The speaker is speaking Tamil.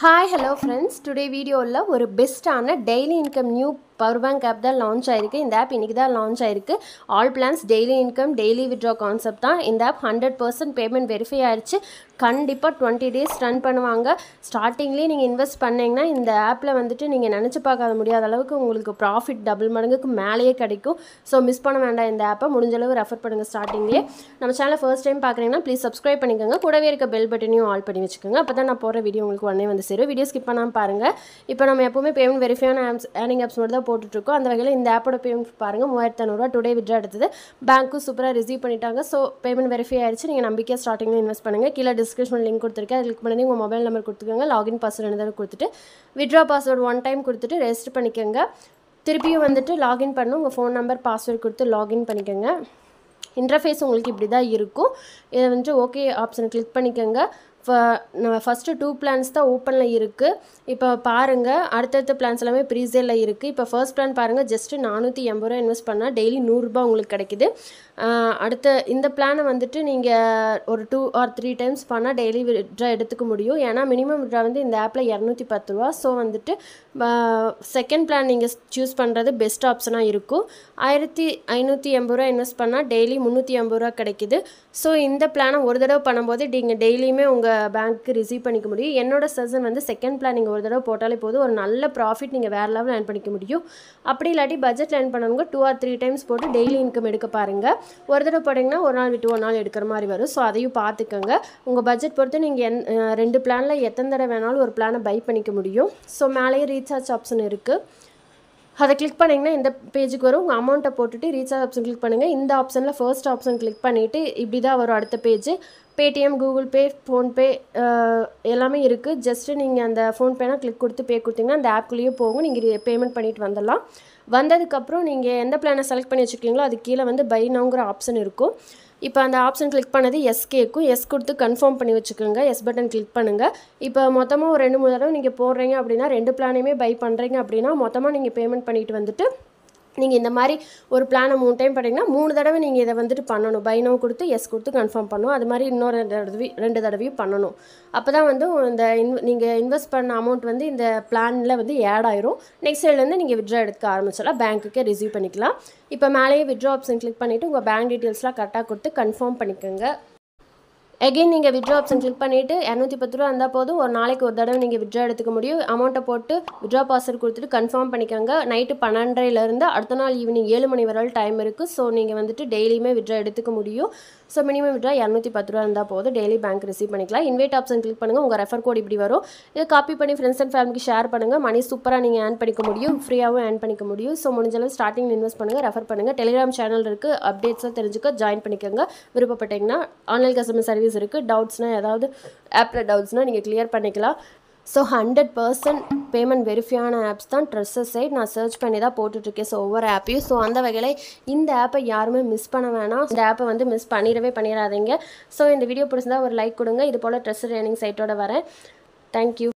ஹாய் ஹலோ ஃப்ரெண்ட்ஸ் டுடே வீடியோவில் ஒரு பெஸ்ட்டான daily income new power bank app தான் லான்ச் ஆயிருக்கு இந்த ஆப் இன்றைக்கி தான் லான்ச் ஆயிருக்கு all plans daily income daily withdraw concept தான் இந்த app hundred percent payment verify ஆயிடுச்சு கண்டிப்பாக டுவெண்ட்டி டேஸ் ரன் பண்ணுவாங்க ஸ்டார்டிங்லேயே நீங்கள் இன்வெஸ்ட் பண்ணிங்கன்னா இந்த ஆப்பில் வந்துட்டு நீங்கள் நினச்சி பார்க்காத முடியாத அளவுக்கு உங்களுக்கு ப்ராஃபிட் டபுள் மடங்குக்கு மேலேயே கிடைக்கும் ஸோ மிஸ் பண்ண வேண்டாம் இந்த ஆப்பை முடிஞ்சளவு ரெஃபர் பண்ணுங்கள் ஸ்டார்டிங்லேயே நம்ம சேனலை ஃபர்ஸ்ட் டைம் பார்க்குறீங்கன்னா ப்ளீஸ் சப்ஸ்கிரைப் பண்ணிக்கோங்க கூடவே இருக்க பெல் பட்டனையும் ஆல் பண்ணி வச்சுக்கோங்க அப்போ தான் நான் போகிற வீடியோ உங்களுக்கு உடனே வந்து சேரும் வீடியோ ஸ்கிப் பண்ணாமல் பாருங்கள் இப்போ நம்ம எப்போவுமே பேமெண்ட் வெரிஃபையான ஆப்ஸ் ஏர்னிங் ஆப்ஸ் மட்டும் தான் போட்டுட்ருக்கோம் அந்த வகையில் இந்த ஆப்போட பேமெண்ட் பாருங்கள் மூவாயிரத்தி ஐநூறுரூவா டுடே விட்ரா எடுத்தது பேங்க்கும் சூப்பராக ரிசீவ் பண்ணிட்டாங்க ஸோ பேமெண்ட் வெரிஃபை ஆயிடுச்சு நீங்கள் நம்பிக்கையாக ஸ்டார்டிங்கில் இன்வெஸ்ட் பண்ணுங்கள் கீழே டிஸ்கிரிப்ஷன் லிங்க் கொடுத்துருக்கேன் அதுக்கு பண்ணி உங்கள் மொபைல் நம்பர் கொடுத்துக்கோங்க லாகின் பாஸ்வேர்டு என்ன கொடுத்துட்டு விட்ரா பாஸ்வேர்டு ஒன் டைம் கொடுத்துட்டு ரெஜிஸ்டர் பண்ணிக்கோங்க திருப்பியும் வந்துட்டு லாகின் பண்ணணும் உங்கள் ஃபோன் நம்பர் பாஸ்வேர்டு கொடுத்து லாகின் பண்ணிக்கோங்க இன்டர்ஃபேஸ் உங்களுக்கு இப்படி தான் இருக்கும் இதை வந்துட்டு ஓகே ஆப்ஷன் கிளிக் பண்ணிக்கோங்க நம்ம ஃபஸ்ட்டு டூ பிளான்ஸ் தான் ஓப்பனில் இருக்குது இப்போ பாருங்கள் அடுத்தடுத்த பிளான்ஸ் எல்லாமே ப்ரீசேலில் இருக்குது இப்போ ஃபர்ஸ்ட் பிளான் பாருங்கள் ஜஸ்ட்டு நானூற்றி எண்பது ரூபா இன்வெஸ்ட் பண்ணால் டெய்லி நூறுரூபா உங்களுக்கு கிடைக்கிது அடுத்த இந்த பிளானை வந்துட்டு நீங்கள் ஒரு டூ ஆர் த்ரீ டைம்ஸ் பண்ணால் டெய்லி விட்ரா எடுத்துக்க முடியும் ஏன்னா மினிமம் விட்ரா வந்து இந்த ஆப்பில் இரநூத்தி பத்து ரூபா ஸோ வந்துட்டு செகண்ட் பிளான் நீங்கள் சூஸ் பண்ணுறது பெஸ்ட் ஆப்ஷனாக இருக்கும் ஆயிரத்தி ஐநூற்றி எண்பது ரூபா இன்வெஸ்ட் பண்ணால் டெய்லி முந்நூற்றி எண்பது ரூபா கிடைக்கிது ஸோ இந்த பிளானை ஒரு தடவை பண்ணும்போது நீங்கள் டெய்லியுமே உங்கள் பேங்க்கு ரிசீவ் பண்ணிக்க முடியும் என்னோட சர்சன் வந்து செகண்ட் பிளான் நீங்கள் ஒரு தடவை போட்டாலே போதும் ஒரு நல்ல ப்ராஃபிட் நீங்கள் வேறு லெவல் ஏர்ன் பண்ணிக்க முடியும் அப்படி இல்லாட்டி பட்ஜெட் ஏர்ன் பண்ணவங்க டூ ஆர் த்ரீ டைம்ஸ் போட்டு டெய்லி இன்கம் எடுக்க பாருங்கள் ஒரு தடவை போட்டிங்கன்னா ஒரு நாள் விட்டு ஒரு நாள் எடுக்கிற மாதிரி வரும் ஸோ அதையும் பார்த்துக்கோங்க உங்கள் பட்ஜெட் பொறுத்து நீங்கள் என் ரெண்டு பிளானில் எத்தனை தடவை வேணாலும் ஒரு பிளானை பை பண்ணிக்க முடியும் ஸோ மேலேயே ரீசார்ஜ் ஆப்ஷன் இருக்குது அதை கிளிக் பண்ணிங்கன்னா இந்த பேஜுக்கு வரும் உங்கள் அமௌண்ட்டை போட்டுட்டு ரீசார்ஜ் ஆப்ஷன் கிளிக் பண்ணுங்கள் இந்த ஆப்ஷனில் ஃபர்ஸ்ட் ஆப்ஷன் கிளிக் பண்ணிவிட்டு இப்படி தான் வரும் அடுத்த page Paytm Google pay PhonePe எல்லாமே இருக்குது ஜஸ்ட்டு நீங்கள் அந்த ஃபோன்பேனால் கிளிக் கொடுத்து பே கொடுத்தீங்கன்னா அந்த ஆப்லேயே போகும் நீங்கள் பேமெண்ட் பண்ணிவிட்டு வந்துடலாம் வந்ததுக்கப்புறம் நீங்கள் எந்த பிளானை செலக்ட் பண்ணி வச்சுருக்கீங்களோ அது கீழே வந்து பை நோங்கிற ஆப்ஷன் இருக்கும் இப்போ அந்த ஆப்ஷன் கிளிக் பண்ணது எஸ் கேக்கும் எஸ் கொடுத்து கன்ஃபார்ம் பண்ணி வச்சுக்கோங்க எஸ் பட்டன் கிளிக் பண்ணுங்கள் இப்போ மொத்தமாக ஒரு ரெண்டு மூணு தடவை நீங்கள் போடுறீங்க அப்படின்னா ரெண்டு பிளானையுமே பை பண்ணுறீங்க அப்படின்னா மொத்தமாக நீங்கள் பேமெண்ட் பண்ணிவிட்டு வந்துட்டு நீங்கள் இந்த மாதிரி ஒரு பிளானை மூணு டைம் பண்ணிங்கன்னா மூணு தடவை நீங்கள் இதை வந்துட்டு பண்ணணும் பைனோ கொடுத்து எஸ் கொடுத்து கன்ஃபார்ம் பண்ணணும் அது மாதிரி இன்னொரு தடவை ரெண்டு தடவையும் பண்ணணும் அப்போ தான் வந்து இந்த இன் நீங்கள் இன்வெஸ்ட் பண்ண அமௌண்ட் வந்து இந்த பிளானில் வந்து ஆட் ஆயிரும் நெக்ஸ்ட் இயர்லேருந்து நீங்கள் விட்ரா எடுக்க ஆரம்பிச்சிடலாம் பேங்க்குக்கே ரிசீவ் பண்ணிக்கலாம் இப்போ மேலேயே விட்ரா ஆப்ஷன் கிளிக் பண்ணிவிட்டு உங்கள் பேங்க் டீட்டெயில்ஸ்லாம் கரெக்டாக கொடுத்து கன்ஃபார்ம் பண்ணிக்கோங்க எகைன் நீங்கள் விட்ரா ஆப்ஷன் கிளிக் பண்ணிவிட்டு இரநூத்தி பத்து ரூபா இருந்தால் போதும் ஒரு நாளைக்கு ஒரு தடவை நீங்கள் விட்ரா எடுத்துக்க முடியும் அமௌண்ட்டை போட்டு விட்ரா பாஸ்வேர்ட் கொடுத்துட்டு கன்ஃபார்ம் பண்ணிக்கோங்க நைட்டு பன்னெண்டரைலேருந்து அடுத்த நாள் ஈவினிங் ஏழு மணி வரையில் டைம் இருக்குது ஸோ நீங்கள் வந்துட்டு டெய்லியுமே விட்ரா எடுத்துக்க முடியும் ஸோ மினிமம் விட்ரா இரநூத்தி பத்து ரூபா இருந்தால் போதும் டெய்லி பேங்க் ரிசீவ் பண்ணிக்கலாம் இன்வைட் ஆப்ஷன் கிளிக் பண்ணுங்கள் உங்கள் ரெஃபர் கோட் இப்படி வரும் இதை காப்பி பண்ணி ஃப்ரெண்ட்ஸ் அண்ட் ஃபேமிலிக்கு ஷேர் பண்ணுங்கள் மணி சூப்பராக நீங்கள் ஏர்ன் பண்ணிக்க முடியும் ஃப்ரீயாகவும் ஏர்ன் பண்ணிக்க முடியும் ஸோ முடிஞ்சளவு ஸ்டார்டிங் இன்வெஸ்ட் பண்ணுங்கள் ரெஃபர் பண்ணுங்கள் டெலிகிராம் சேனல் இருக்குது அப்டேட்ஸாக தெரிஞ்சுக்க ஜாயின் பண்ணிக்கோங்க விருப்பப்பட்டீங்கன்னா ஆன்லைன் கஸ்டமர் சர்வீஸ் சர்வீஸ் இருக்குது டவுட்ஸ்னால் ஏதாவது ஆப்பில் டவுட்ஸ்னால் நீங்கள் கிளியர் பண்ணிக்கலாம் ஸோ ஹண்ட்ரட் பர்சன்ட் பேமெண்ட் வெரிஃபியான ஆப்ஸ் தான் ட்ரெஸ்ஸஸ் சைட் நான் சர்ச் பண்ணி தான் போட்டுட்ருக்கேன் ஸோ ஒவ்வொரு ஆப்பையும் ஸோ அந்த வகையில் இந்த ஆப்பை யாருமே மிஸ் பண்ண வேணாம் இந்த ஆப்பை வந்து மிஸ் பண்ணிடவே பண்ணிடாதீங்க ஸோ இந்த வீடியோ பிடிச்சிருந்தா ஒரு லைக் கொடுங்க இது போல் ட்ரெஸ் ட்ரைனிங் சைட்டோட வரேன் தேங்க்யூ